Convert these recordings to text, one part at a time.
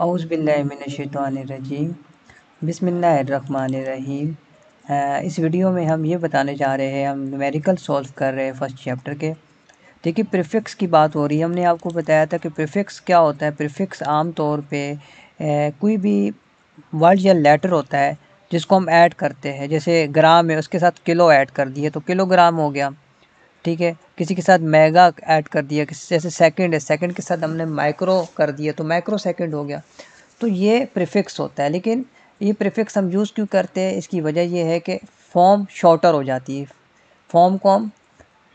अउज़बिल्लिमिनशैतरजीम बसमीम uh, इस video में हम ये बताने जा रहे हैं हम न्यूमेरिकल सॉल्व कर रहे हैं फर्स्ट चैप्टर के देखिए प्रिफिक्स की बात हो रही है हमने आपको बताया था कि प्रिफिक्स क्या होता है प्रिफिक्स आम तौर पे uh, कोई भी वर्ड या लेटर होता है जिसको हम ऐड करते हैं जैसे ग्राम है उसके साथ किलो ऐड कर दिए तो किलोग्राम हो गया ठीक है किसी के साथ मेगा ऐड कर दिया किसी जैसे सेकंड है सेकंड के साथ हमने माइक्रो कर दिया तो माइक्रो सेकंड हो गया तो ये प्रीफिक्स होता है लेकिन ये प्रीफिक्स हम यूज़ क्यों करते हैं इसकी वजह ये है कि फॉर्म शॉर्टर हो जाती है फॉर्म को हम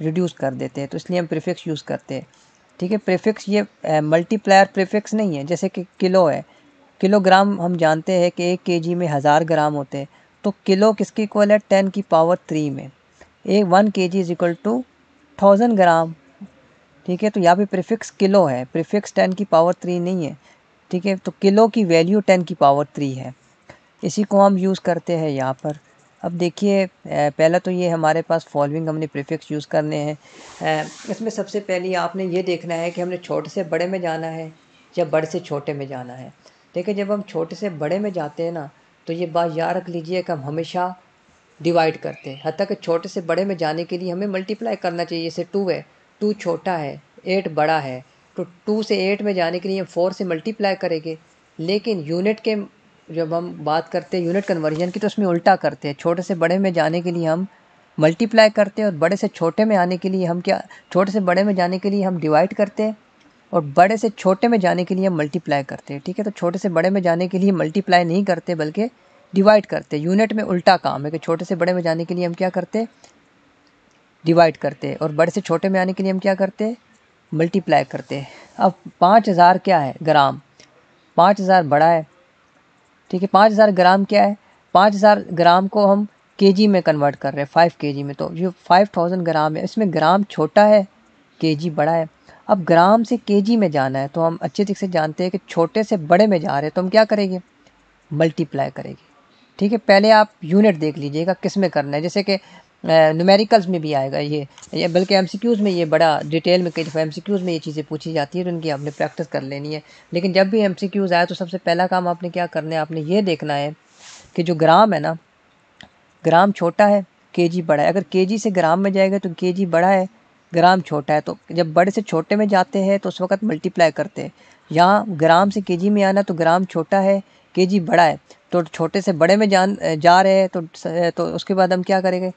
रिड्यूस कर देते हैं तो इसलिए हम प्रीफिक्स यूज़ करते हैं ठीक है प्रीफिक्स ये मल्टीप्लायर प्रीफिक्स नहीं है जैसे कि किलो है किलोग्राम हम जानते हैं कि एक के में हज़ार ग्राम होते हैं तो किलो किसके इक्वल है टेन की पावर थ्री में ए one K G is equal to thousand gram ठीक है तो यहाँ पे प्रीफिक्स किलो है प्रीफिक्स टेन की पावर थ्री नहीं है ठीक है तो किलो की वैल्यू टेन की पावर थ्री है इसी को हम यूज़ करते हैं यहाँ पर अब देखिए पहला तो ये हमारे पास फॉलोइंग हमने प्रीफिक्स यूज़ करने हैं इसमें सबसे पहले आपने ये देखना है कि हमने छोटे से बड़े में जाना है या बड़े से छोटे में जाना है ठीक है जब हम छोटे से बड़े में जाते हैं ना तो ये बात याद रख लीजिए कि हम हमेशा डिवाइड करते हैं हती कि छोटे से बड़े में जाने के लिए हमें मल्टीप्लाई करना चाहिए जैसे टू है टू छोटा है एट बड़ा है तो टू से एट में जाने के लिए हम फोर से मल्टीप्लाई करेंगे लेकिन यूनिट के जब हम बात करते हैं यूनिट कन्वर्जन की तो उसमें उल्टा करते हैं छोटे से बड़े में जाने के लिए हम मल्टीप्लाई करते हैं और बड़े से छोटे में आने के लिए हम क्या छोटे से बड़े में जाने के लिए हम डिवाइड करते हैं और बड़े से छोटे में जाने के लिए हम मल्टीप्लाई करते हैं ठीक है तो छोटे से बड़े में जाने के लिए मल्टीप्लाई नहीं करते बल्कि डिवाइड करते हैं यूनिट में उल्टा काम है कि छोटे से बड़े में जाने के लिए हम क्या करते डिवाइड करते हैं और बड़े से छोटे में आने के लिए हम क्या करते मल्टीप्लाई करते अब पाँच हज़ार क्या है ग्राम पाँच हज़ार बड़ा है ठीक है पाँच हज़ार ग्राम क्या है पाँच हज़ार ग्राम को हम जी में कन्वर्ट कर रहे हैं फाइव जी में तो ये फाइव थाउजेंड ग्राम है इसमें ग्राम छोटा है जी बड़ा है अब ग्राम से जी में जाना है तो हम अच्छे तरीके से जानते हैं कि छोटे से बड़े में जा रहे हैं तो हम क्या करेंगे मल्टीप्लाई करेंगे ठीक है पहले आप यूनिट देख लीजिएगा किस में करना है जैसे कि नुमेरिकल्स में भी आएगा ये, ये बल्कि एमसीक्यूज़ में ये बड़ा डिटेल में कई दफ़ा एमसीक्यूज़ में ये चीज़ें पूछी जाती है तो उनकी आपने प्रैक्टिस कर लेनी है लेकिन जब भी एमसीक्यूज़ आए तो सबसे पहला काम आपने क्या करना है आपने ये देखना है कि जो ग्राम है ना ग्राम छोटा है के बड़ा है अगर के से ग्राम में जाएगा तो के बड़ा है ग्राम छोटा है तो जब बड़े से छोटे में जाते हैं तो उस वक्त मल्टीप्लाई करते हैं यहाँ ग्राम से के में आना तो ग्राम छोटा है के जी बड़ा है तो छोटे से बड़े में जान जा रहे हैं तो तो उसके बाद हम क्या करेंगे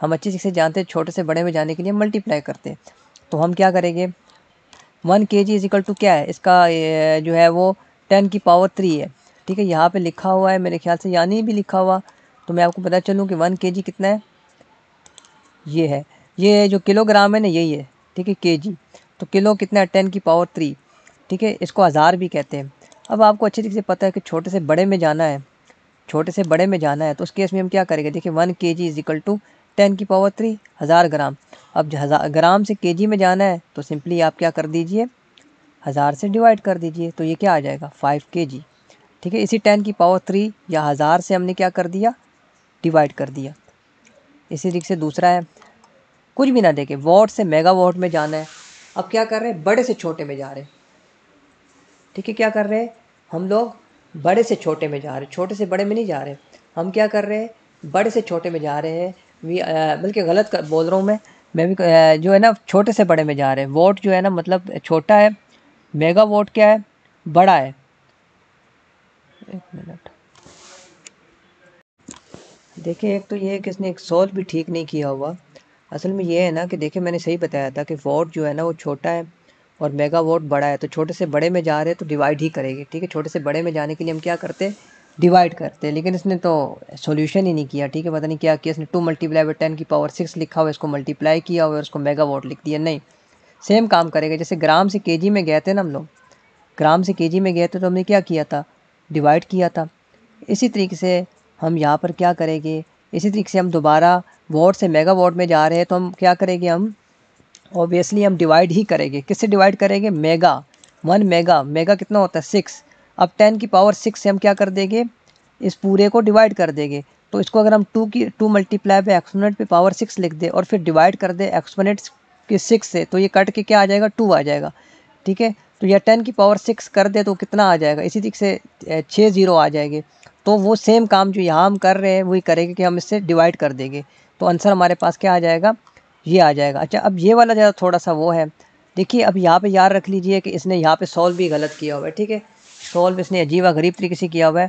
हम अच्छी चीज से जानते हैं छोटे से बड़े में जाने के लिए मल्टीप्लाई करते हैं तो हम क्या करेंगे one K G is equal to क्या है इसका जो है वो टेन की पावर थ्री है ठीक है यहाँ पे लिखा हुआ है मेरे ख्याल से यानी भी लिखा हुआ तो मैं आपको पता चलूँ कि वन के जी कितना है ये है ये जो किलोग्राम है ना यही है ठीक है के जी तो किलो कितना है टेन की पावर थ्री ठीक है इसको हज़ार भी कहते हैं अब आपको अच्छी तरीके से पता है कि छोटे से बड़े में जाना है छोटे से बड़े में जाना है तो उस केस में हम क्या करेंगे देखिए one K G is equal to ten की पावर थ्री हज़ार ग्राम अब हज़ार ग्राम से के जी में जाना है तो सिंपली आप क्या कर दीजिए हज़ार से डिवाइड कर दीजिए तो ये क्या आ जाएगा फाइव के जी ठीक है इसी टेन की पावर थ्री या हज़ार से हमने क्या कर दिया डिवाइड कर दिया इसी तरीके से दूसरा है कुछ भी ना देखे वॉट से मेगा वॉट में जाना है अब क्या कर रहे हैं बड़े से छोटे में जा रहे हैं ठीक है क्या कर रहे हैं हम लोग बड़े से छोटे में जा रहे हैं छोटे से बड़े में नहीं जा रहे हम क्या कर रहे हैं बड़े से छोटे में जा रहे हैं बल्कि गलत कर, बोल रहा हूँ मैं मैं भी आ, जो है ना छोटे से बड़े में जा रहे हैं वोट जो है ना मतलब छोटा है मेगा वोट क्या है बड़ा है एक मिनट देखिए एक तो ये है कि इसने एक सॉल्व भी ठीक नहीं किया हुआ असल में ये है ना कि देखिए मैंने सही बताया था कि वोट जो है ना वो छोटा है और मेगावाट बड़ा है तो छोटे से बड़े में जा रहे हैं तो डिवाइड ही करेंगे ठीक है छोटे से बड़े में जाने के लिए हम क्या करते हैं डिवाइड करते हैं लेकिन इसने तो सॉल्यूशन ही नहीं किया ठीक है पता नहीं क्या किया इसने टू मल्टीप्लाई बाई टेन की पावर सिक्स लिखा हुआ इसको मल्टीप्लाई किया हुआ उसको वोट लिख दिया नहीं सेम काम करेगा जैसे ग्राम से जी में गए थे ना हम लोग ग्राम से जी में गए थे तो हमने क्या किया था डिवाइड किया था इसी तरीके से हम यहाँ पर क्या करेंगे इसी तरीके से हम दोबारा वॉट से मेगा वाट में जा रहे हैं तो हम क्या करेंगे हम ऑब्वियसली हम डिवाइड ही करेंगे किससे डिवाइड करेंगे मेगा वन मेगा मेगा कितना होता है सिक्स अब टेन की पावर सिक्स से हम क्या कर देंगे इस पूरे को डिवाइड कर देंगे तो इसको अगर हम टू की टू मल्टीप्लाई पे एक्सपोनेंट पे पावर सिक्स लिख दे और फिर डिवाइड कर दे एक्सपोनेंट के सिक्स से तो ये कट के क्या आ जाएगा टू आ जाएगा ठीक है तो या टेन की पावर सिक्स कर दे तो कितना आ जाएगा इसी तरीके से छः ज़ीरो आ जाएंगे तो वो सेम काम जो यहाँ हम कर रहे हैं वही करेंगे कि हम इससे डिवाइड कर देंगे तो आंसर हमारे पास क्या आ जाएगा ये आ जाएगा अच्छा अब ये वाला ज़्यादा थोड़ा सा वो है देखिए अब यहाँ पे याद रख लीजिए कि इसने यहाँ पे सॉल्व भी गलत किया हुआ है ठीक है सॉल्व इसने अजीबा गरीब तरीके से किया हुआ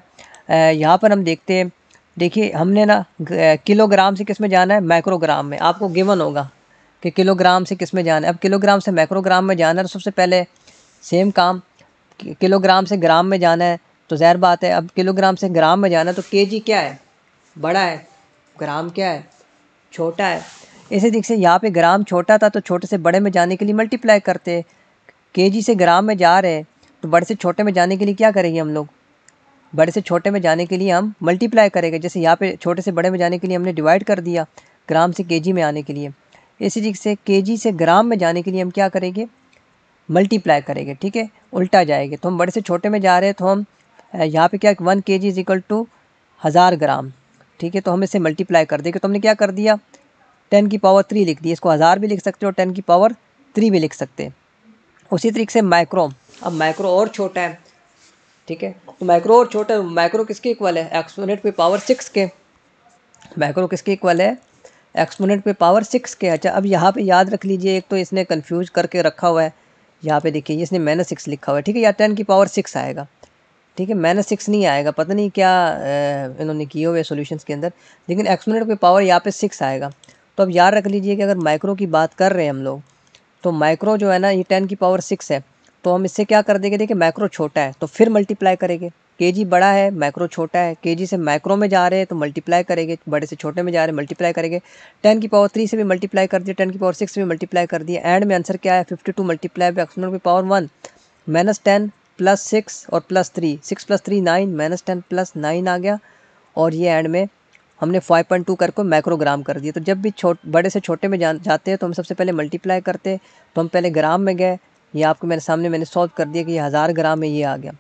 है यहाँ पर हम देखते हैं देखिए हमने ना किलोग्राम से किस में जाना है माइक्रोग्राम में आपको गिवन होगा कि किलोग्राम से किस में जाना है अब किलोग्राम से माइक्रोग्राम में जाना है तो सबसे पहले सेम काम किलोग्राम से ग्राम में जाना है तो जहर बात है अब किलोग्राम से ग्राम में जाना है तो के जी क्या है बड़ा है ग्राम क्या है छोटा है इसी से यहाँ पे ग्राम छोटा था तो छोटे से बड़े में जाने के लिए मल्टीप्लाई करते के से ग्राम में जा रहे हैं तो बड़े से छोटे में जाने के लिए क्या करेंगे हम लोग बड़े से छोटे में जाने के लिए हम मल्टीप्लाई करेंगे जैसे यहाँ पे छोटे से बड़े में जाने के लिए हमने डिवाइड कर दिया ग्राम से जी में आने के लिए इसी तरीके से जी से ग्राम में जाने के लिए हम क्या करेंगे मल्टीप्लाई करेंगे ठीक है उल्टा जाएंगे तो हम बड़े से छोटे में जा रहे हैं तो हम यहाँ पे क्या one K ji is equal to हज़ार ग्राम ठीक है तो हम इसे मल्टीप्लाई कर देंगे तो हमने क्या कर दिया टेन की पावर थ्री लिख दी इसको हज़ार भी लिख सकते हो टेन की पावर थ्री भी लिख सकते हैं उसी तरीके से माइक्रो अब माइक्रो और छोटा है ठीक है तो माइक्रो और छोटा है माइक्रो किसके इक्वल है एक्सपोनेंट पे पावर सिक्स के माइक्रो किसके इक्वल है एक्सपोनेंट पे पावर सिक्स के अच्छा अब यहाँ पे याद रख लीजिए एक तो इसने कंफ्यूज करके रखा हुआ है यहाँ पे देखिए इसने माइनस सिक्स लिखा हुआ है ठीक है या टेन की पावर सिक्स आएगा ठीक है माइनस सिक्स नहीं आएगा पता नहीं क्या इन्होंने किए हुए सोल्यूशन के अंदर लेकिन एक्सपोनेंट पे पावर यहाँ पे सिक्स आएगा तो अब याद रख लीजिए कि अगर माइक्रो की बात कर रहे हैं हम लोग तो माइक्रो जो है ना ये टेन की पावर सिक्स है तो हम इससे क्या कर देंगे देखिए माइक्रो छोटा है तो फिर मल्टीप्लाई करेंगे के बड़ा है माइक्रो छोटा है के से माइक्रो में जा रहे हैं तो मल्टीप्लाई करेंगे बड़े से छोटे में जा रहे हैं मल्टीप्लाई करेंगे टेन की पावर थ्री से भी मल्टीप्लाई कर दिए टेन की पावर सिक्स से भी मल्टीप्लाई कर दिए एंड में आंसर क्या है fifty two multiply by exponent की power one minus ten plus six और plus three six plus three nine minus ten plus nine आ गया और ये एंड में हमने 5.2 करके माइक्रोग्राम कर दिया तो जब भी छोट बड़े से छोटे में जा, जाते हैं तो हम सबसे पहले मल्टीप्लाई करते तो हम पहले ग्राम में गए ये आपके मेरे सामने मैंने सॉल्व कर दिया कि ये हज़ार ग्राम में ये आ गया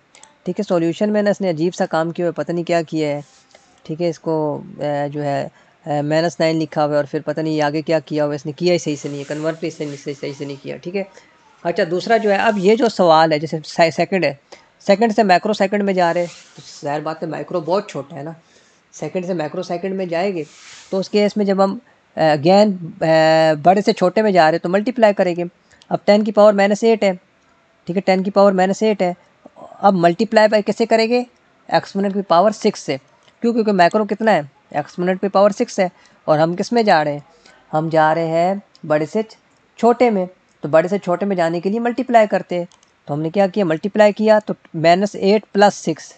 ठीक है सॉल्यूशन में ना इसने अजीब सा काम किया हुआ पता नहीं क्या किया है ठीक है इसको जो है माइनस नाइन लिखा हुआ है और फिर पता नहीं ये आगे क्या किया हुआ इसने किया ही सही से नहीं है कन्वर्ट इसने सही, सही से नहीं किया ठीक है अच्छा दूसरा जो है अब ये जो सवाल है जैसे सेकंड है सेकंड से माइक्रो सेकंड में जा रहे हैं तो जाहिर बात है माइक्रो बहुत छोटा है ना सेकंड से माइक्रो सेकंड में जाएंगे तो उस केस में जब हम अगेन बड़े से छोटे में जा रहे हैं तो मल्टीप्लाई करेंगे अब टेन की पावर माइनस एट है ठीक है टेन की पावर माइनस एट है अब मल्टीप्लाई बाई कैसे करेंगे एक्सपोनेंट की पावर सिक्स से क्यों क्योंकि माइक्रो कितना है एक्सपोनेंट की पावर सिक्स है और हम किस में जा रहे हैं हम जा रहे हैं बड़े से छोटे में तो बड़े से छोटे में जाने के लिए मल्टीप्लाई करते हैं तो हमने क्या किया मल्टीप्लाई किया तो minus eight plus six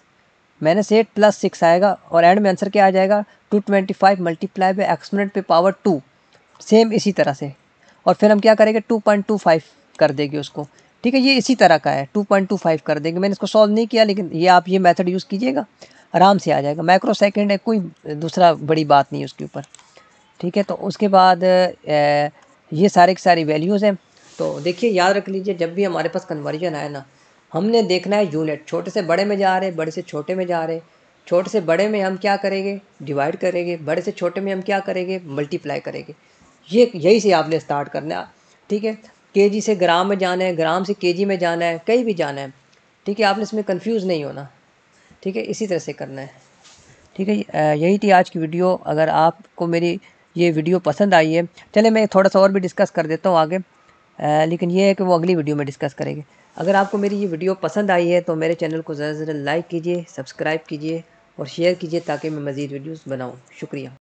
minus eight plus six आएगा और एंड में आंसर क्या आ जाएगा two twenty five multiply by exponent पे पावर टू सेम इसी तरह से और फिर हम क्या करेंगे टू पॉइंट टू फाइव कर देंगे उसको ठीक है ये इसी तरह का है टू पॉइंट टू फाइव कर देंगे मैंने इसको सॉल्व नहीं किया लेकिन ये आप ये मेथड यूज़ कीजिएगा आराम से आ जाएगा माइक्रो सेकेंड है कोई दूसरा बड़ी बात नहीं उसके ऊपर ठीक है तो उसके बाद ए, ये सारे के सारे वैल्यूज़ हैं तो देखिए याद रख लीजिए जब भी हमारे पास कन्वर्जन आए ना हमने देखना है यूनिट छोटे से बड़े में जा रहे बड़े से छोटे में जा रहे छोटे से बड़े में हम क्या करेंगे डिवाइड करेंगे बड़े से छोटे में हम क्या करेंगे मल्टीप्लाई करेंगे ये यही से आपने स्टार्ट करना है ठीक है के से ग्राम में जाना है ग्राम से के में जाना है कहीं भी जाना है ठीक है आपने इसमें कन्फ्यूज़ नहीं होना ठीक है इसी तरह से करना है ठीक है यही थी आज की वीडियो अगर आपको मेरी ये वीडियो पसंद आई है चले मैं थोड़ा सा और भी डिस्कस कर देता हूँ आगे आ, लेकिन ये है कि वो अगली वीडियो में डिस्कस करेंगे अगर आपको मेरी ये वीडियो पसंद आई है तो मेरे चैनल को ज़्यादा से ज़्यादा लाइक कीजिए सब्सक्राइब कीजिए और शेयर कीजिए ताकि मैं मज़ीद वीडियोस बनाऊँ शुक्रिया